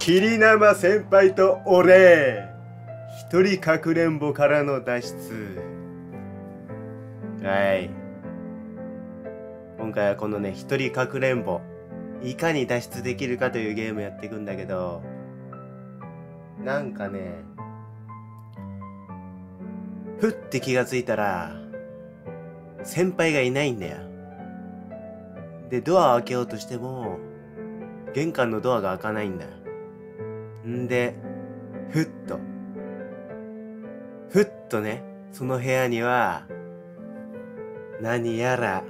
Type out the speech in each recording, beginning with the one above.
霧生先輩と俺一人かくれんぼからの脱出はい今回はこのね一人かくれんぼいかに脱出できるかというゲームやっていくんだけどなんかねふって気がついたら先輩がいないんだよでドアを開けようとしても玄関のドアが開かないんだよんで、ふっと、ふっとね、その部屋には、何やら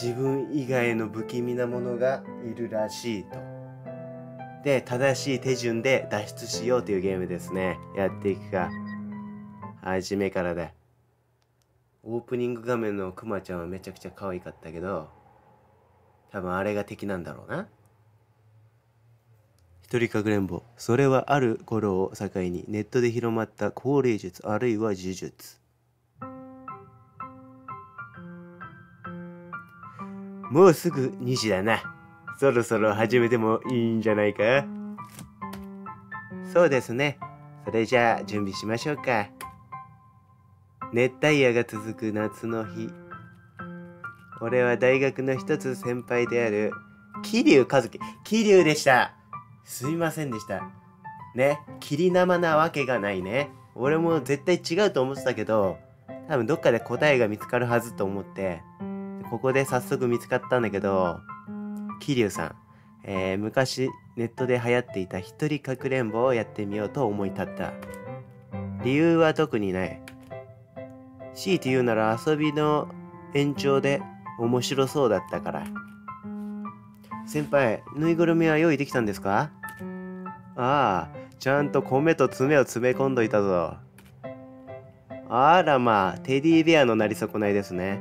自分以外の不気味なものがいるらしいと。で、正しい手順で脱出しようというゲームですね。やっていくか。初めからだ。オープニング画面のクマちゃんはめちゃくちゃ可愛かったけど、多分あれが敵なんだろうな。鳥かくれんぼそれはある頃を境にネットで広まった高齢術あるいは呪術もうすぐ2時だなそろそろ始めてもいいんじゃないかそうですねそれじゃあ準備しましょうか熱帯夜が続く夏の日俺は大学の一つ先輩である桐生一樹桐生でしたすいませんでした。ね、霧生なわけがないね。俺も絶対違うと思ってたけど、多分どっかで答えが見つかるはずと思って、ここで早速見つかったんだけど、桐生さん、えー、昔ネットで流行っていた一人かくれんぼをやってみようと思い立った。理由は特にない。強いて言うなら遊びの延長で面白そうだったから。先輩、ぬいぐるみは用意できたんですかああ、ちゃんと米と爪を詰め込んどいたぞ。あらまあ、テディベアのなり損ないですね。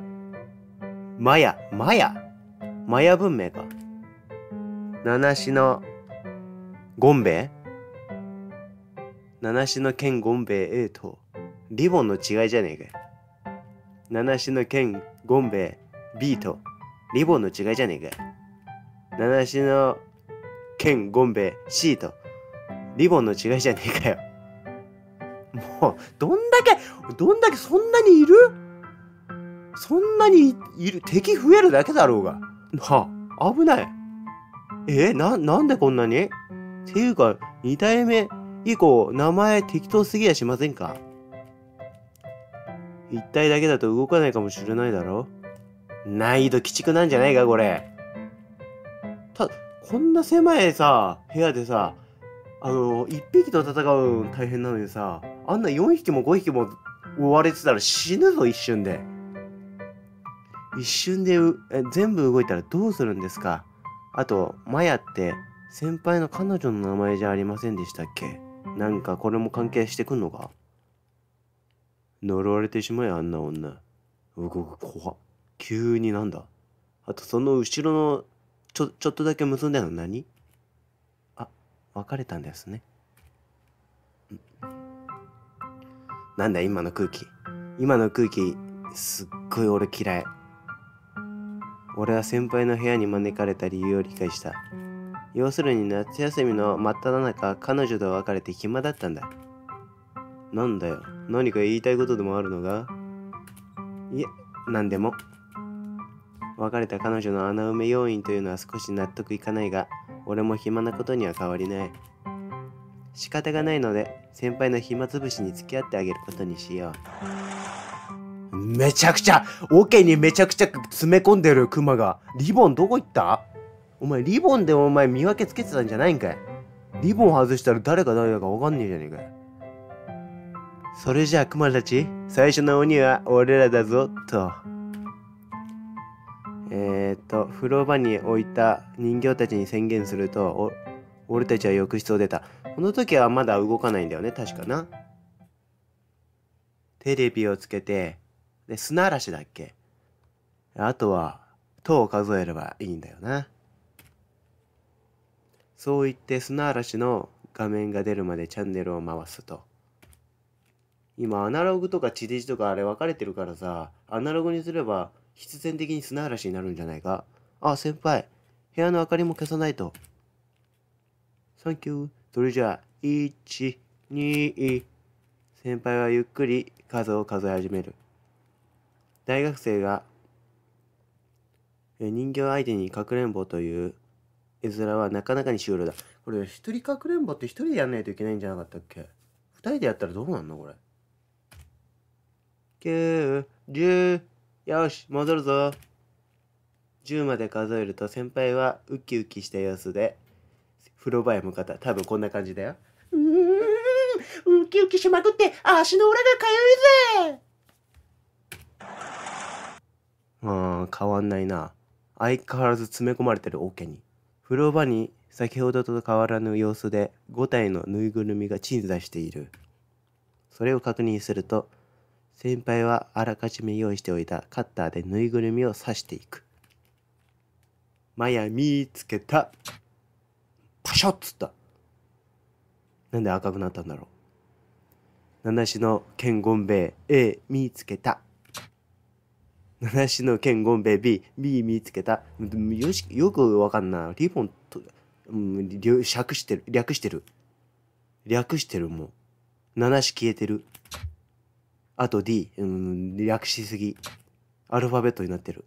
マヤ、マヤマヤ文明か。七種のゴンベ七種の剣ゴンベ A と、リボンの違いじゃねえか。七種の剣ゴンベ B と、リボンの違いじゃねえか。七種の剣ゴンベ C とリボンの違いじゃねえかよ。もう、どんだけ、どんだけそんなにいるそんなにいる、敵増えるだけだろうが。なあ、危ない。え、な、なんでこんなにていうか、二代目以降、名前適当すぎやしませんか一体だけだと動かないかもしれないだろ難易度鬼畜なんじゃないか、これ。こんな狭いさ、部屋でさ、あの、1匹と戦うの大変なのにさ、あんな4匹も5匹も追われてたら死ぬぞ、一瞬で。一瞬でえ全部動いたらどうするんですかあと、マヤって先輩の彼女の名前じゃありませんでしたっけなんかこれも関係してくんのか呪われてしまえ、あんな女。うごく怖急になんだあとその後ろのちょ、ちょっとだけ結んだの何あ、別れたんですね。なんだ今の空気。今の空気、すっごい俺嫌い。俺は先輩の部屋に招かれた理由を理解した。要するに夏休みの真っ只中、彼女と別れて暇だったんだ。なんだよ。何か言いたいことでもあるのがいえ、何でも。別れた彼女の穴埋め要因というのは少し納得いかないが俺も暇なことには変わりない仕方がないので先輩の暇つぶしに付き合ってあげることにしようめちゃくちゃ桶にめちゃくちゃ詰め込んでるクマがリボンどこ行ったお前リボンでお前見分けつけてたんじゃないんかいリボン外したら誰が誰だか分かんねえじゃねえかそれじゃあクマたち最初の鬼は俺らだぞと。えー、っと風呂場に置いた人形たちに宣言すると俺たちは浴室を出たこの時はまだ動かないんだよね確かなテレビをつけてで砂嵐だっけあとは塔を数えればいいんだよなそう言って砂嵐の画面が出るまでチャンネルを回すと今アナログとか地デジとかあれ分かれてるからさアナログにすれば必然的に砂嵐になるんじゃないか。あ先輩、部屋の明かりも消さないと。サンキュー。それじゃあ、1、2、先輩はゆっくり数を数え始める。大学生が、人形相手にかくれんぼという絵面はなかなかにシュールだ。これ、一人かくれんぼって一人でやんないといけないんじゃなかったっけ二人でやったらどうなんのこれ。9、10、よし、戻るぞ。10まで数えると先輩はウキウキした様子で、風呂場へ向かった。多分こんな感じだよ。うーん、ウキウキしまくって足の裏がかゆいぜうん、変わんないな。相変わらず詰め込まれてる桶に。風呂場に先ほどと変わらぬ様子で5体のぬいぐるみが鎮座している。それを確認すると、先輩はあらかじめ用意しておいたカッターでぬいぐるみを刺していく。マヤ見つけた。パシャッつった。なんで赤くなったんだろう。七しの剣ゴンベイ A 見つけた。七しの剣ゴンベイ B、B 見つけた。よし、よくわかんない。リボンと、うん、尺してる、略してる。略してるもう。七し消えてる。あと D、うん、略しすぎ。アルファベットになってる。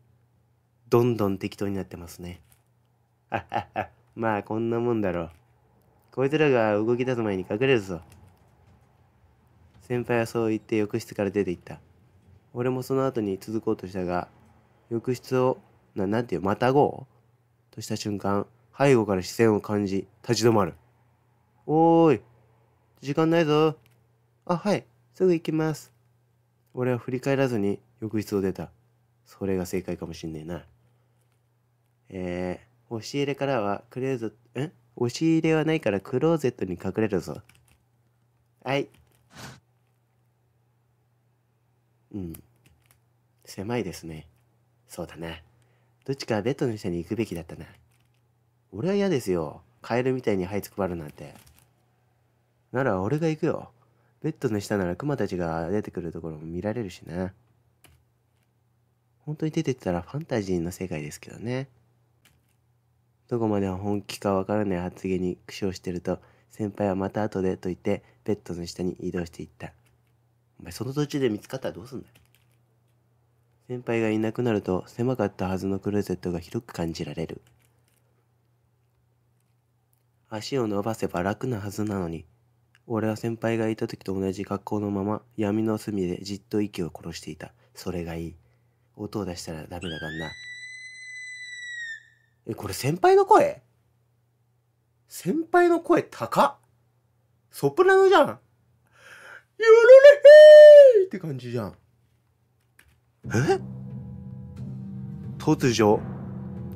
どんどん適当になってますね。ははは、まあこんなもんだろう。こいつらが動き出す前に隠れるぞ。先輩はそう言って浴室から出て行った。俺もその後に続こうとしたが、浴室を、ななんていう、またごうとした瞬間、背後から視線を感じ、立ち止まる。おーい、時間ないぞ。あ、はい、すぐ行きます。俺は振り返らずに浴室を出た。それが正解かもしんねえな。えー、押し入れからはクレーゼット、ん押し入れはないからクローゼットに隠れるぞ。はい。うん。狭いですね。そうだな。どっちかベッドの下に行くべきだったな。俺は嫌ですよ。カエルみたいに這いつくばるなんて。なら俺が行くよ。ベッドの下ならクマたちが出てくるところも見られるしな。本当に出てったらファンタジーの世界ですけどね。どこまで本気かわからない発言に苦笑してると、先輩はまた後でと言って、ベッドの下に移動していった。お前その途中で見つかったらどうすんだよ。先輩がいなくなると、狭かったはずのクローゼットが広く感じられる。足を伸ばせば楽なはずなのに、俺は先輩がいた時と同じ格好のまま闇の隅でじっと息を殺していた。それがいい。音を出したらダメだかんな。え、これ先輩の声先輩の声高っソプラノじゃんよろれへーって感じじゃん。え突如、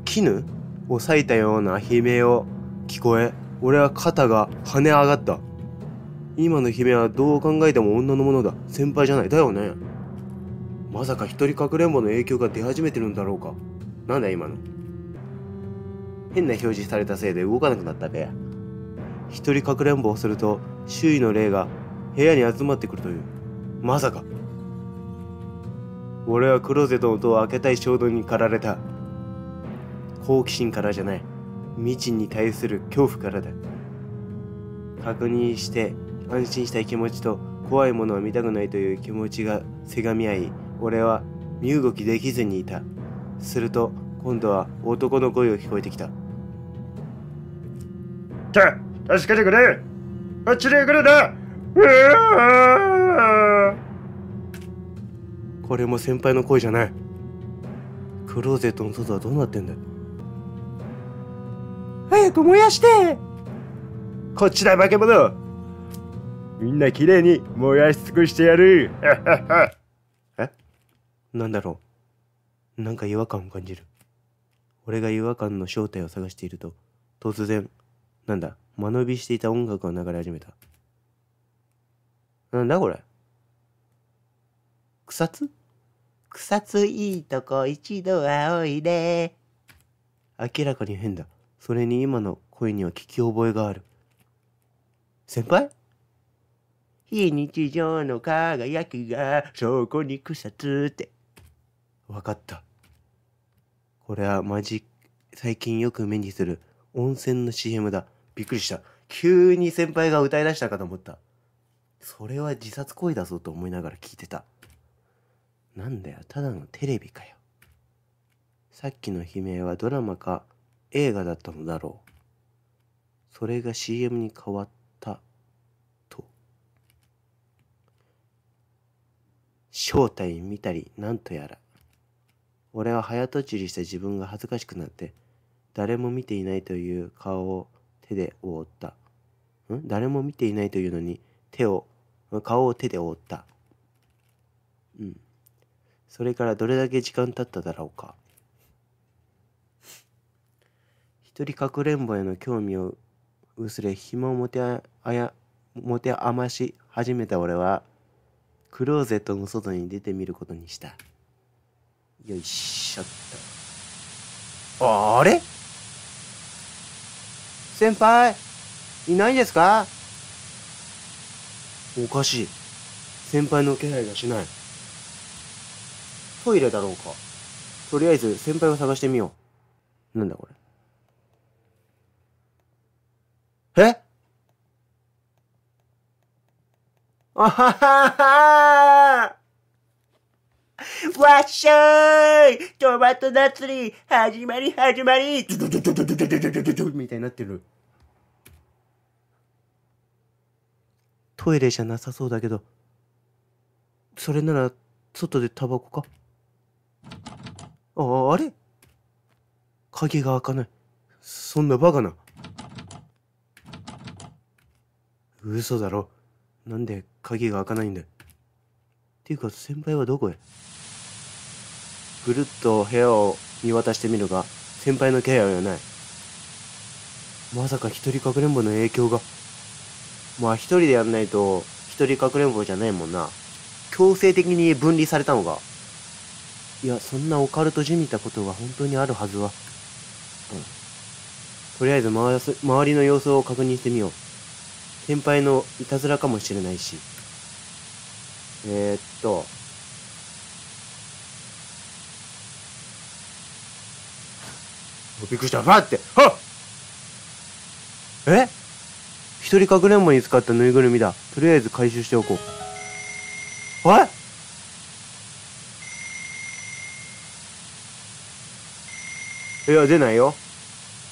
絹を裂いたような悲鳴を聞こえ、俺は肩が跳ね上がった。今の姫はどう考えても女のものだ。先輩じゃない。だよね。まさか一人かくれんぼの影響が出始めてるんだろうか。なんだ今の。変な表示されたせいで動かなくなったべ。一人かくれんぼをすると、周囲の霊が部屋に集まってくるという。まさか。俺はクローゼットの音を開けたい衝動に駆られた。好奇心からじゃない。未知に対する恐怖からだ。確認して安心したい気持ちと怖いものを見たくないという気持ちがせがみ合い俺は身動きできずにいたすると今度は男の声が聞こえてきた「た助けてくれあっちでくれな!」これも先輩の声じゃないクローゼットの外はどうなってんだ早く燃やしてこっちだ化け物みんなきれいに燃やし尽くしてやる えなんだろうなんか違和感を感じる。俺が違和感の正体を探していると、突然、なんだ、間延びしていた音楽が流れ始めた。なんだこれ草津草津いいとこ一度はおいで。明らかに変だ。それに今の声には聞き覚えがある。先輩非日常の輝きが証拠に草つって分かったこれはマジ最近よく目にする温泉の CM だびっくりした急に先輩が歌い出したかと思ったそれは自殺行為だぞと思いながら聞いてたなんだよただのテレビかよさっきの悲鳴はドラマか映画だったのだろうそれが CM に変わった正体見たり何とやら俺は早とちりした自分が恥ずかしくなって誰も見ていないという顔を手で覆ったん誰も見ていないというのに手を顔を手で覆ったうんそれからどれだけ時間経っただろうか一人かくれんぼへの興味を薄れ暇を持てあや持て余し始めた俺はクローゼットの外に出てみることにしたよいしょっとあれ先輩いないですかおかしい先輩の気配がしないトイレだろうかとりあえず先輩を探してみようなんだこれえおははーわっしゃーいトマト祭り始まり始まりドドドドドドドドドドみたいになってる。トイレじゃなさそうだけど、それなら外でタバコかあ、あれ鍵が開かない。そんなバカな。嘘だろ。なんで鍵が開かないんだっていうか先輩はどこへぐるっと部屋を見渡してみるが、先輩のケアはない。まさか一人かくれんぼの影響が。まあ一人でやんないと、一人かくれんぼじゃないもんな。強制的に分離されたのか。いや、そんなオカルトじみたことが本当にあるはずは。うん。とりあえず周りの様子を確認してみよう。先輩のいたずらかもしれないし。えー、っと。びっくりした。ファって。はっえ一人かくれんぼに使ったぬいぐるみだ。とりあえず回収しておこう。えいや、出ないよ。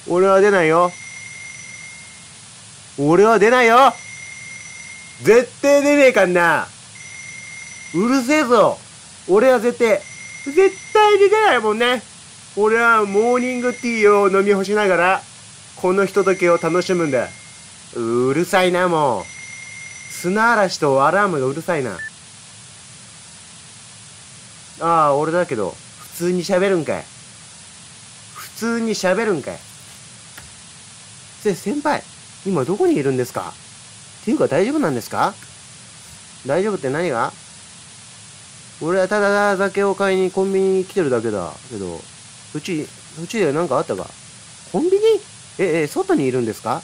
俺は出ないよ。俺は出ないよ絶対出ねえかんなうるせえぞ俺は絶対、絶対に出ないもんね俺はモーニングティーを飲み干しながら、このひとときを楽しむんだ。うるさいな、もう。砂嵐とアラームがうるさいな。ああ、俺だけど、普通に喋るんかい。普通に喋るんかい。せ、先輩。今どこにいるんですかっていうか大丈夫なんですか大丈夫って何が俺はただ酒を買いにコンビニに来てるだけだけど、うち、うちで何かあったかコンビニえ、え、外にいるんですか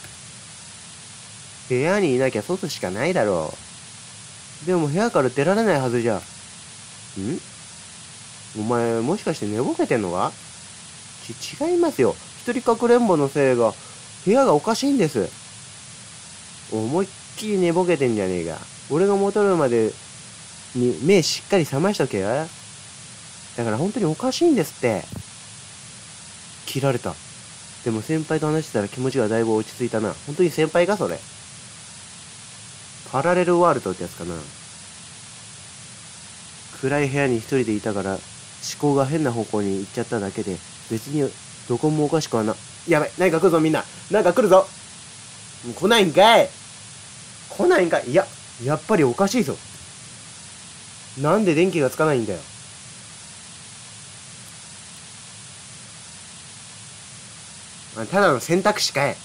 部屋にいなきゃ外しかないだろう。でも部屋から出られないはずじゃ。んお前、もしかして寝ぼけてんのかち、違いますよ。一人かくれんぼのせいが、部屋がおかしいんです。思いっきり寝ぼけてんじゃねえか。俺が戻るまでに目しっかり覚ましとけよ。だから本当におかしいんですって。切られた。でも先輩と話してたら気持ちがだいぶ落ち着いたな。本当に先輩かそれ。パラレルワールドってやつかな。暗い部屋に一人でいたから思考が変な方向に行っちゃっただけで別にどこもおかしくはな。やばい、何か来るぞみんな。何か来るぞ来ないんかい来ないんかいいや、やっぱりおかしいぞ。なんで電気がつかないんだよ。ただの選択肢かい。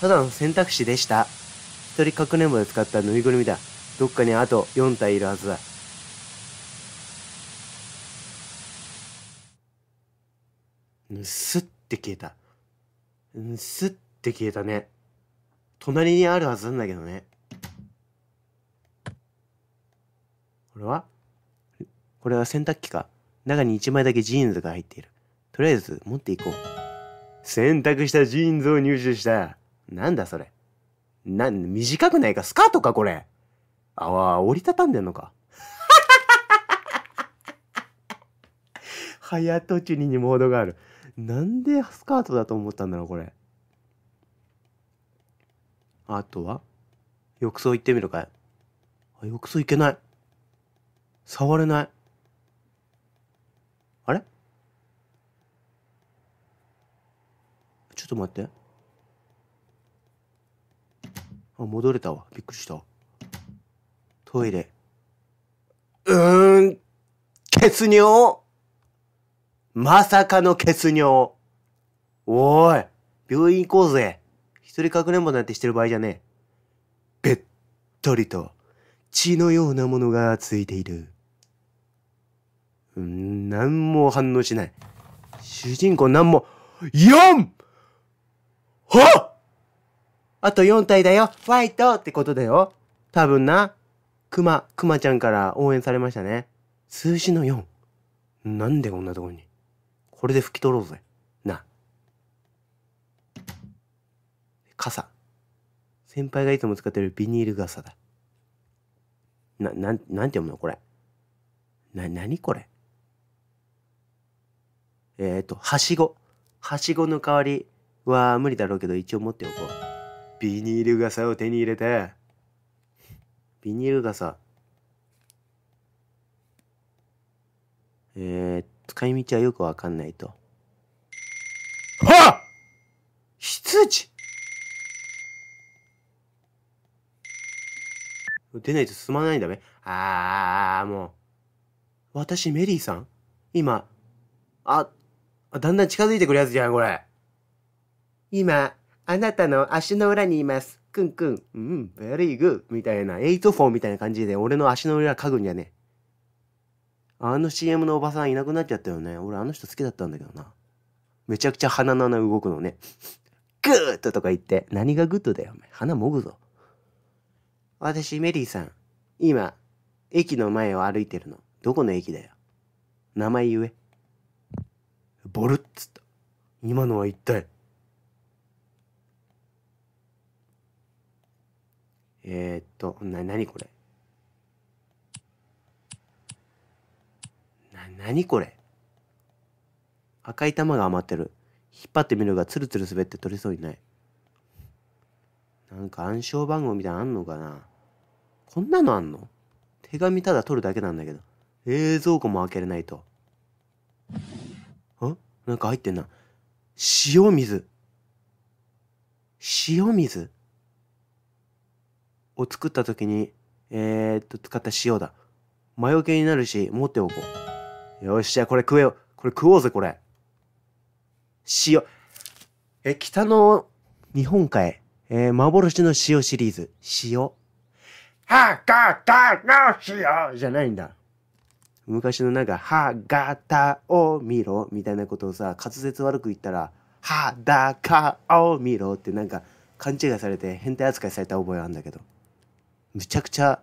ただの選択肢でした。一人かくれんぼで使ったぬいぐるみだ。どっかにあと4体いるはずだ。ぬすっって消えた。ん、すって消えたね。隣にあるはずなんだけどね。これはこれは洗濯機か。中に1枚だけジーンズが入っている。とりあえず持っていこう。洗濯したジーンズを入手した。なんだそれ。な、短くないかスカートかこれ。あわ、折りたたんでんのか。早とちりにモードがある。なんでスカートだと思ったんだろうこれあとは浴槽行ってみるかいあ浴槽行けない触れないあれちょっと待ってあ戻れたわびっくりしたトイレうーん血尿まさかの血尿。おーい、病院行こうぜ。一人かくれんぼなんてしてる場合じゃねえ。べっとりと血のようなものがついている。うん、何も反応しない。主人公何も、4! はあと4体だよファイトってことだよ多分な。クマ、クマちゃんから応援されましたね。数字の4。なんでこんなとこに。これで拭き取ろうぜ。な。傘。先輩がいつも使ってるビニール傘だ。な、なん、なんて読むのこれ。な、なにこれ。えっ、と、はしご。はしごの代わりは無理だろうけど、一応持っておこう。ビニール傘を手に入れて。ビニール傘。えー、っ使い道はよくわかんないと。はっ羊出ないと進まないんだべ。あー、もう。私、メリーさん今、あ、だんだん近づいてくるやつじゃん、これ。今、あなたの足の裏にいます。くんくん。うん、very good. みたいな、エイトフォみたいな感じで、俺の足の裏家具じゃね、あの CM のおばさんいなくなっちゃったよね。俺あの人好きだったんだけどな。めちゃくちゃ鼻の穴動くのね。グーッととか言って。何がグッドだよ、お前。鼻もぐぞ。私、メリーさん。今、駅の前を歩いてるの。どこの駅だよ。名前言え。ボルッつった。今のは一体。えー、っと、な、なにこれ。何これ赤い玉が余ってる引っ張ってみるがツルツル滑って取れそうにないなんか暗証番号みたいなのあんのかなこんなのあんの手紙ただ取るだけなんだけど冷蔵庫も開けれないとあなんか入ってんな塩水塩水を作った時にえー、っと使った塩だ魔除けになるし持っておこうよし、じゃあこれ食えよ。これ食おうぜ、これ。塩。え、北の日本海。えー、幻の塩シリーズ。塩。はがたの塩じゃないんだ。昔のなんか、はがたを見ろみたいなことをさ、滑舌悪く言ったら、はだかを見ろってなんか勘違いされて変態扱いされた覚えあるんだけど。むちゃくちゃ、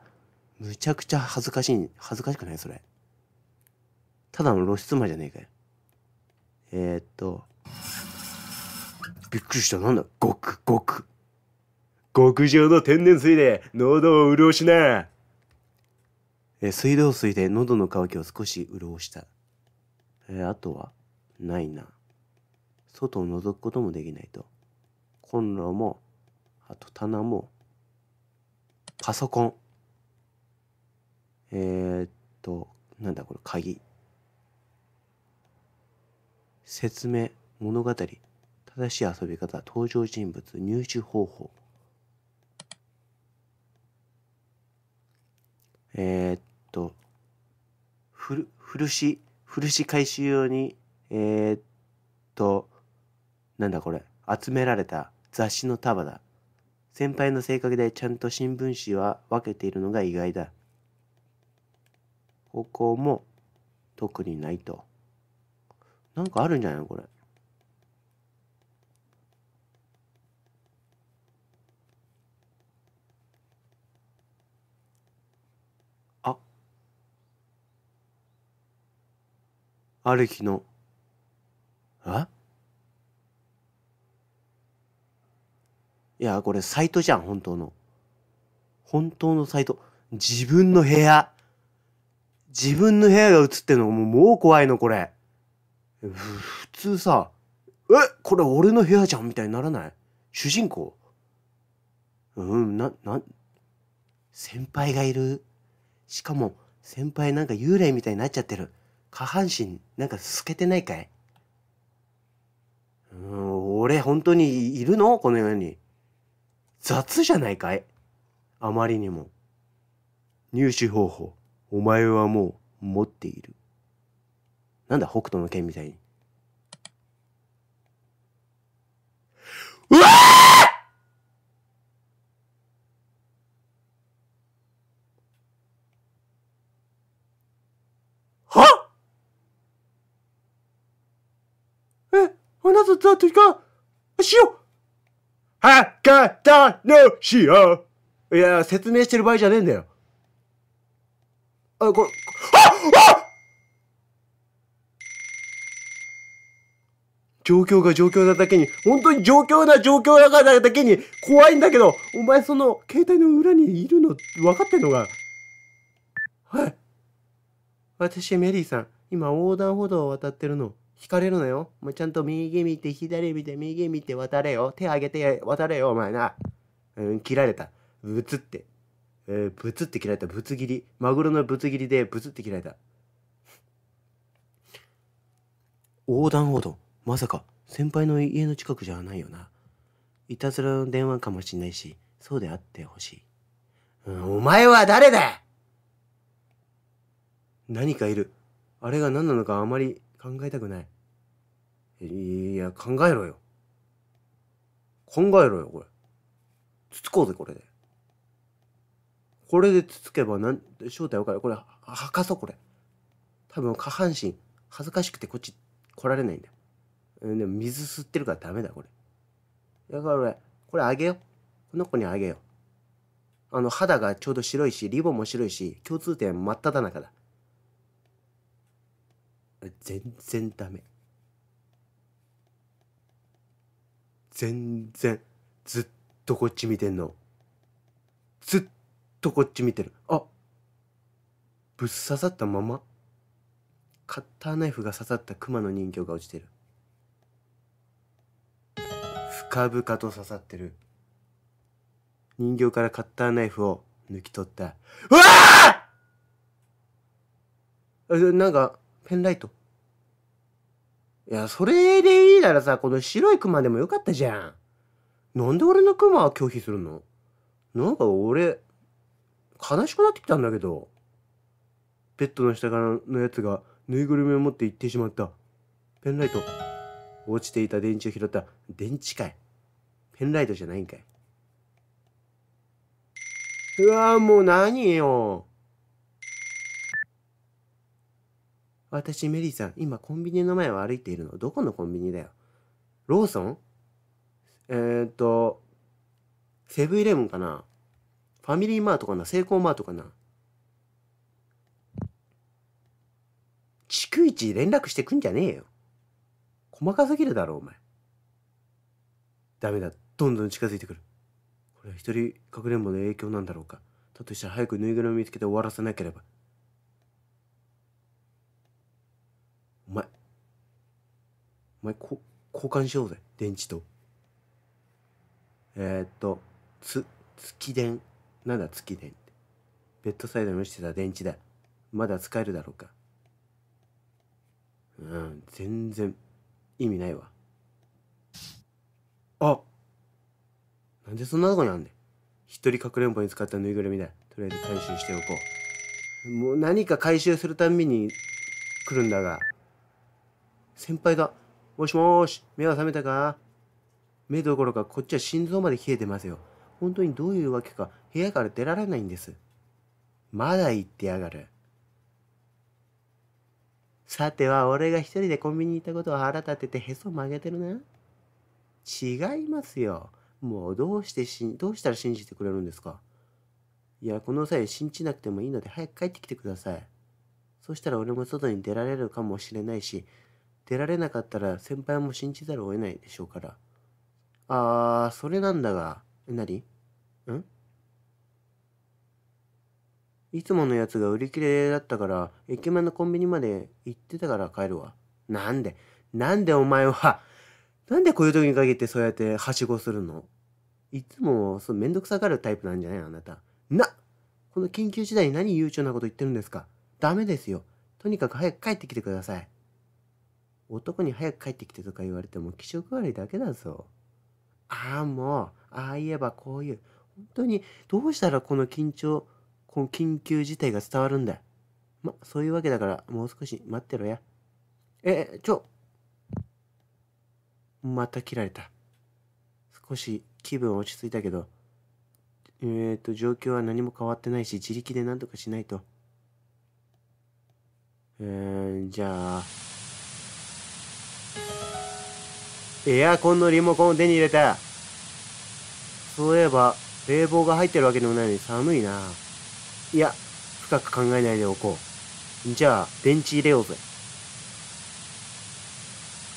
むちゃくちゃ恥ずかしい、恥ずかしくないそれ。ただの露出魔じゃねえかよ。えー、っと、びっくりした。なんだごくごく。極上の天然水で喉を潤しな。え水道水で喉の渇きを少し潤した。えあとは、ないな。外を覗くこともできないと。コンロも、あと棚も、パソコン。えー、っと、なんだこれ、鍵。説明物語正しい遊び方登場人物入手方法えー、っと古し古し回収用にえー、っとなんだこれ集められた雑誌の束だ先輩の性格でちゃんと新聞紙は分けているのが意外だここも特にないと。なんかあるんじゃないのこれ。あ。ある日の。あいや、これサイトじゃん、本当の。本当のサイト。自分の部屋。自分の部屋が映ってるのもう怖いの、これ。普通さ「えこれ俺の部屋じゃん」みたいにならない主人公うんなな先輩がいるしかも先輩なんか幽霊みたいになっちゃってる下半身なんか透けてないかいうん俺本当にいるのこの世に雑じゃないかいあまりにも入手方法お前はもう持っているなんだ、北斗の剣みたいに。うわはえ、あなただといか、しよ塩博多の塩いや、説明してる場合じゃねえんだよ。あ、これ、ああ状況が状況なだけに、本当に状況な状況なだけに怖いんだけど、お前その携帯の裏にいるの分かってんのかはい。私、メリーさん、今横断歩道を渡ってるの。引かれるのよ。もうちゃんと右見て、左見て、右見て渡れよ。手上げて渡れよ、お前な。うん、切られた。ぶつって。えー、ぶつって切られた。ぶつ切り。マグロのぶつ切りでぶつって切られた。横断歩道。まさか先輩の家の近くじゃないよな。いたずらの電話かもしんないし、そうであってほしい、うん。お前は誰だ何かいる。あれが何なのかあまり考えたくない。いや、考えろよ。考えろよ、これ。つつこうぜ、これで。これでつつけばなん、正体わかる。これ、はかそう、これ。多分、下半身、恥ずかしくてこっち来られないんだよ。でも水吸ってるからダメだ、これ。だから俺、これあげよう。この子にあげよう。あの、肌がちょうど白いし、リボンも白いし、共通点真っ只中だ。全然ダメ。全然、ずっとこっち見てんの。ずっとこっち見てる。あぶっ刺さったまま。カッターナイフが刺さった熊の人形が落ちてる。深々と刺さってる。人形からカッターナイフを抜き取った。うわあなんか、ペンライト。いや、それでいいならさ、この白いクマでもよかったじゃん。なんで俺のクマは拒否するのなんか俺、悲しくなってきたんだけど。ベッドの下からのやつがぬいぐるみを持って行ってしまった。ペンライト。落ちていた電池を拾った。電池かい。ペンライトじゃないんかい。うわもう何よ。私、メリーさん、今コンビニの前を歩いているの。どこのコンビニだよ。ローソンえー、っと、セブンイレブンかなファミリーマートかなセイコーマートかな逐一連絡してくんじゃねえよ。細かすぎるだろ、お前。ダメだって。どんどん近づいてくるこれは一人かくれんぼの影響なんだろうかだとしたら早くぬいぐるみ見つけて終わらせなければお前お前こ交換しようぜ電池とえー、っとつ月電なんだ月電ってベッドサイドに落ちてた電池だまだ使えるだろうかうん全然意味ないわあっなんでそんなとこにあんねん。一人かくれんぼに使ったぬいぐるみだ。とりあえず回収しておこう。もう何か回収するたんびに来るんだが。先輩だ。もしもーし、目が覚めたか目どころかこっちは心臓まで冷えてますよ。本当にどういうわけか部屋から出られないんです。まだ言ってやがる。さては俺が一人でコンビニに行ったことを腹立ててへそ曲げてるな違いますよ。もうどうしてしどうしたら信じてくれるんですかいや、この際信じなくてもいいので早く帰ってきてください。そしたら俺も外に出られるかもしれないし、出られなかったら先輩も信じざるを得ないでしょうから。あー、それなんだが、何んいつものやつが売り切れだったから、駅前のコンビニまで行ってたから帰るわ。なんで、なんでお前は、なんでこういう時に限ってそうやってはしごするのいつもそうめんどくさがるタイプなんじゃないあなた。なこの緊急時代に何悠長なこと言ってるんですかダメですよ。とにかく早く帰ってきてください。男に早く帰ってきてとか言われても気色悪いだけだぞ。ああもう、ああ言えばこういう。本当にどうしたらこの緊張、この緊急事態が伝わるんだま、そういうわけだからもう少し待ってろや。え、ちょ、また切られた。少し気分落ち着いたけど、えっ、ー、と、状況は何も変わってないし、自力で何とかしないと。えー、じゃあ、エアコンのリモコンを手に入れた。そういえば、冷房が入ってるわけでもないのに寒いな。いや、深く考えないでおこう。じゃあ、電池入れようぜ。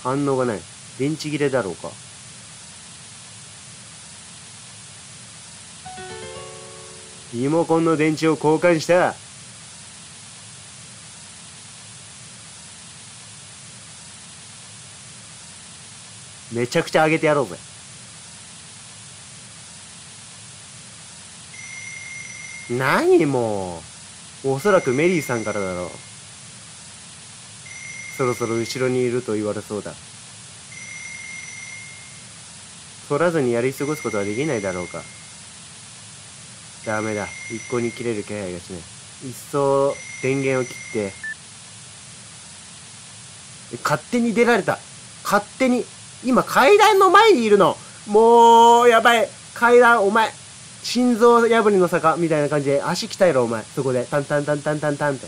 反応がない。電池切れだろうかリモコンの電池を交換しためちゃくちゃ上げてやろうぜ何もうおそらくメリーさんからだろうそろそろ後ろにいると言われそうだ取らずにやり過ごすことはできないだろうかダメだ一向に切れる気配がしない一層電源を切って勝手に出られた勝手に今階段の前にいるのもうやばい階段お前心臓破りの坂みたいな感じで足鍛えろお前そこでタンタンタンタンタンタンって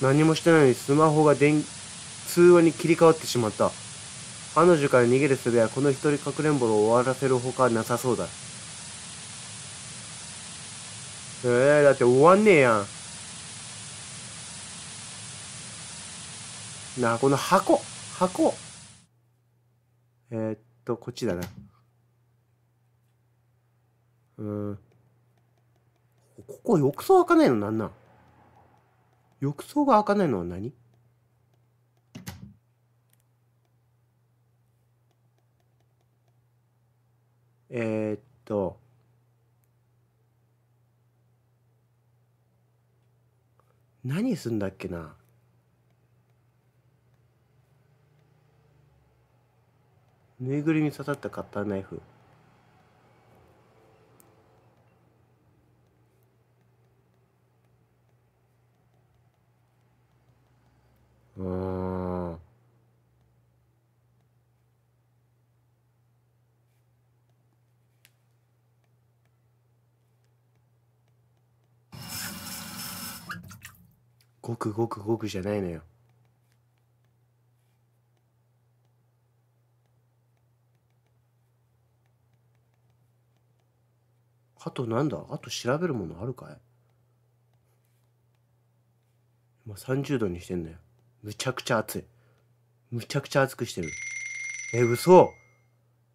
何もしてないのにスマホが電通話に切り替わってしまった彼女から逃げる術はこの一人かくれんぼを終わらせるほかなさそうだ。えー、だって終わんねえやん。なあ、この箱箱えー、っと、こっちだな。うん。ここ、浴槽開かないのなんなん浴槽が開かないのは何えー、っと、何すんだっけなぬいぐるみ刺さったカッターナイフうんごくごくごくじゃないのよあとなんだあと調べるものあるかい今30度にしてんだよむちゃくちゃ暑いむちゃくちゃ暑くしてるえ嘘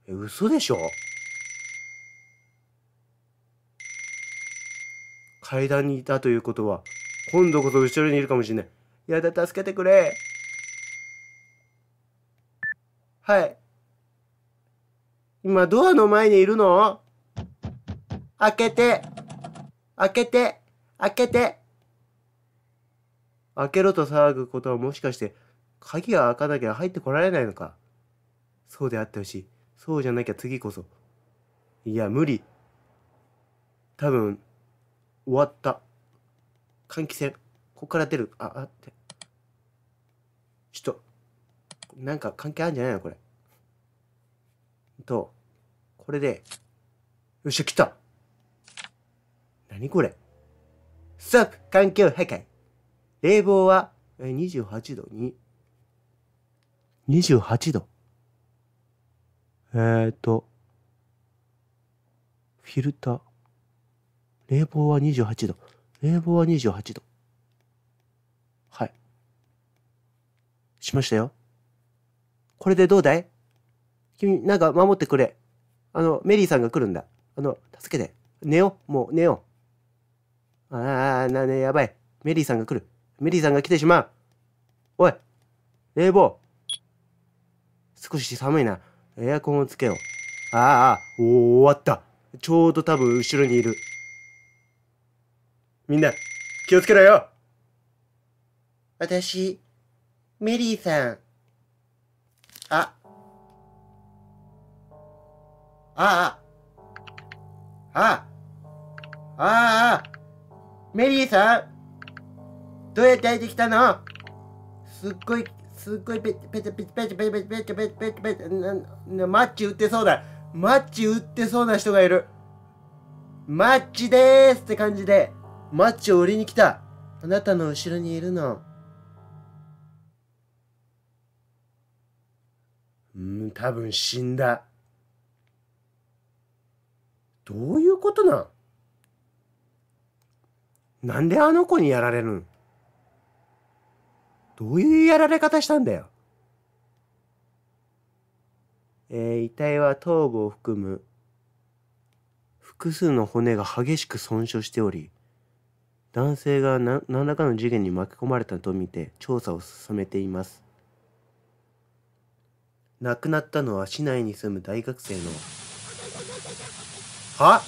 え嘘でしょ階段にいたということは今度こそ後ろにいるかもしれない。やだ、助けてくれ。はい。今、ドアの前にいるの開けて。開けて。開けて。開けろと騒ぐことはもしかして、鍵が開かなきゃ入ってこられないのか。そうであってほしい。そうじゃなきゃ次こそ。いや、無理。多分、終わった。換気扇。ここから出る。あ、あって。ちょっと、なんか関係あるんじゃないのこれ。と、これで、よっしゃ、来た何これプ環境破壊冷房は28度に、28度えーと、フィルター。冷房は28度。冷房は28度。はい。しましたよ。これでどうだい君、なんか守ってくれ。あの、メリーさんが来るんだ。あの、助けて。寝よう。もう寝よう。あー、なね、やばい。メリーさんが来る。メリーさんが来てしまう。おい、冷房。少し寒いな。エアコンをつけよう。ああ、終わった。ちょうど多分後ろにいる。みんな、気をつけろよ私、メリーさん。あ。ああ。ああ。ああ。メリーさん。どうやって入ってきたのすっごい、すっごいペチペチペチペチペチペチペチペチペチペチな、マッチ売ってそうだ。マッチ売ってそうな人がいる。マッチでーすって感じで。マッチを売りに来たあなたの後ろにいるの。うん、多分死んだ。どういうことなんなんであの子にやられるんどういうやられ方したんだよ。えー、遺体は頭部を含む複数の骨が激しく損傷しており、男性が何らかの事件に巻き込まれたとみて調査を進めています亡くなったのは市内に住む大学生のは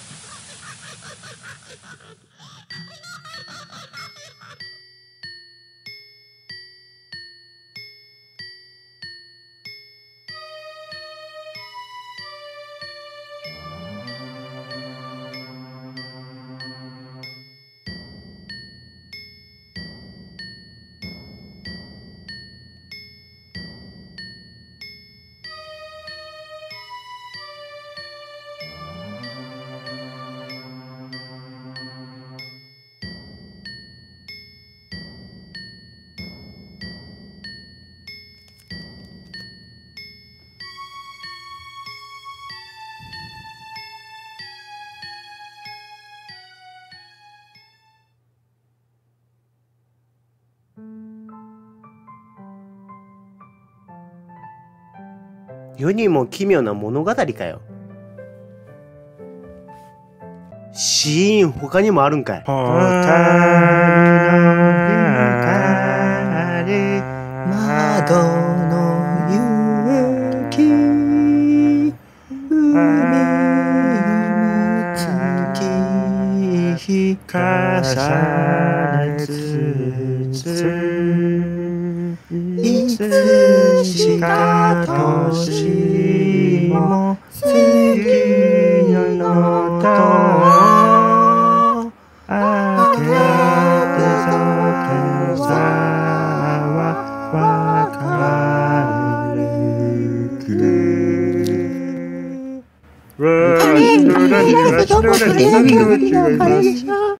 世にも奇妙な物語かよ。シーン他にもあるんかい。窓の海重ねつついつしか私も好きになったあけてそけさはわかるくら